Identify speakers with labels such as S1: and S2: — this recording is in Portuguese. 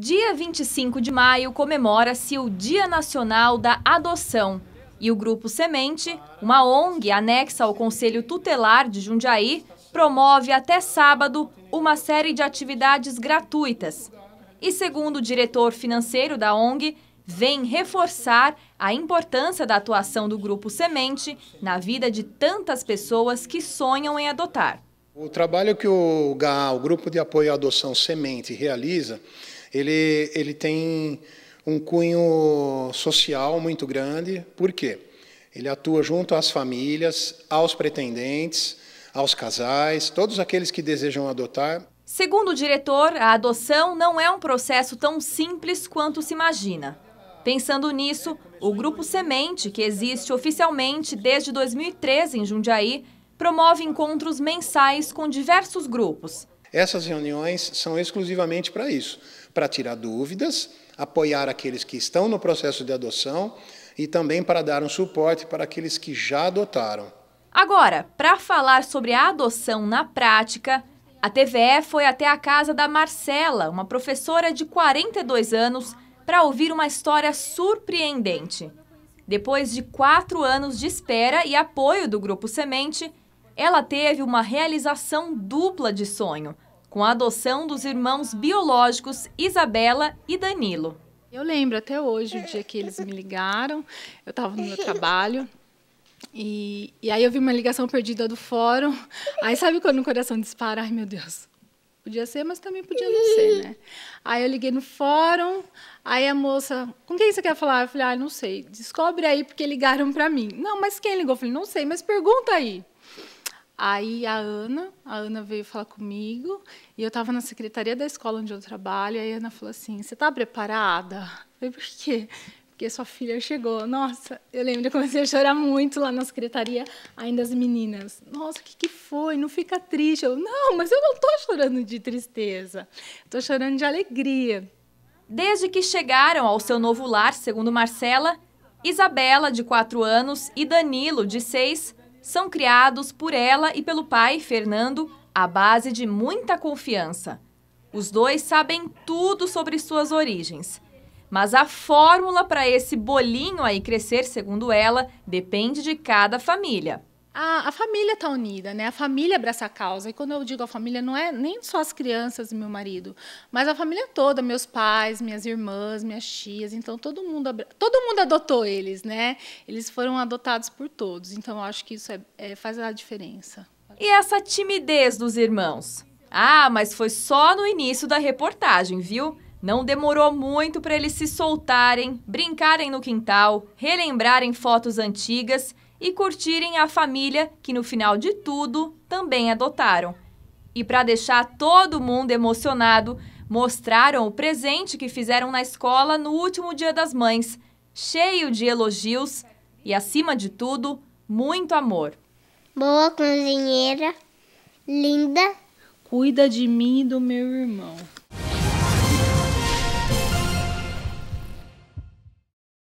S1: Dia 25 de maio comemora-se o Dia Nacional da Adoção. E o Grupo Semente, uma ONG anexa ao Conselho Tutelar de Jundiaí, promove até sábado uma série de atividades gratuitas. E segundo o diretor financeiro da ONG, vem reforçar a importância da atuação do Grupo Semente na vida de tantas pessoas que sonham em adotar.
S2: O trabalho que o GAA, o Grupo de Apoio à Adoção Semente, realiza ele, ele tem um cunho social muito grande. Por quê? Ele atua junto às famílias, aos pretendentes, aos casais, todos aqueles que desejam adotar.
S1: Segundo o diretor, a adoção não é um processo tão simples quanto se imagina. Pensando nisso, o Grupo Semente, que existe oficialmente desde 2013 em Jundiaí, promove encontros mensais com diversos
S2: grupos, essas reuniões são exclusivamente para isso, para tirar dúvidas, apoiar aqueles que estão no processo de adoção e também para dar um suporte para aqueles que já adotaram.
S1: Agora, para falar sobre a adoção na prática, a TVE foi até a casa da Marcela, uma professora de 42 anos, para ouvir uma história surpreendente. Depois de quatro anos de espera e apoio do Grupo Semente, ela teve uma realização dupla de sonho, com a adoção dos irmãos biológicos Isabela e Danilo. Eu lembro até hoje o dia que eles me ligaram, eu estava no meu trabalho,
S3: e, e, aí eu vi uma ligação perdida do fórum. Aí sabe quando o coração dispara? Ai, meu Deus. Podia ser, mas também podia não ser, né? Aí eu liguei no fórum. Aí a moça, com quem você quer falar? Eu falei, ah, não sei. Descobre aí, porque ligaram para mim. Não, mas quem ligou? Eu falei, não sei, mas pergunta aí. Aí a Ana, a Ana veio falar comigo, e eu estava na secretaria da escola onde eu trabalho, e a Ana falou assim: "Você está preparada?" Eu falei: "Por quê?" Porque sua filha chegou. Nossa, eu lembro, eu comecei a chorar muito lá na secretaria, ainda as meninas. Nossa, o que, que foi? Não fica triste. Eu, não,
S1: mas eu não estou chorando de tristeza. Estou chorando de alegria. Desde que chegaram ao seu novo lar, segundo Marcela, Isabela, de 4 anos, e Danilo, de 6, são criados por ela e pelo pai, Fernando, à base de muita confiança. Os dois sabem tudo sobre suas origens. Mas a fórmula para esse bolinho aí crescer, segundo ela, depende de cada família
S3: a, a família está unida, né? A família abraça a causa. E quando eu digo a família, não é nem só as crianças e meu marido, mas a família toda, meus pais, minhas irmãs, minhas tias. Então todo mundo abra... todo mundo adotou eles, né? Eles foram adotados por todos. Então eu acho que isso é, é, faz a diferença.
S1: E essa timidez dos irmãos? Ah, mas foi só no início da reportagem, viu? Não demorou muito para eles se soltarem, brincarem no quintal, relembrarem fotos antigas e curtirem a família que, no final de tudo, também adotaram. E para deixar todo mundo emocionado, mostraram o presente que fizeram na escola no último Dia das Mães, cheio de elogios e, acima de tudo, muito amor. Boa cozinheira, linda. Cuida de mim e do meu irmão.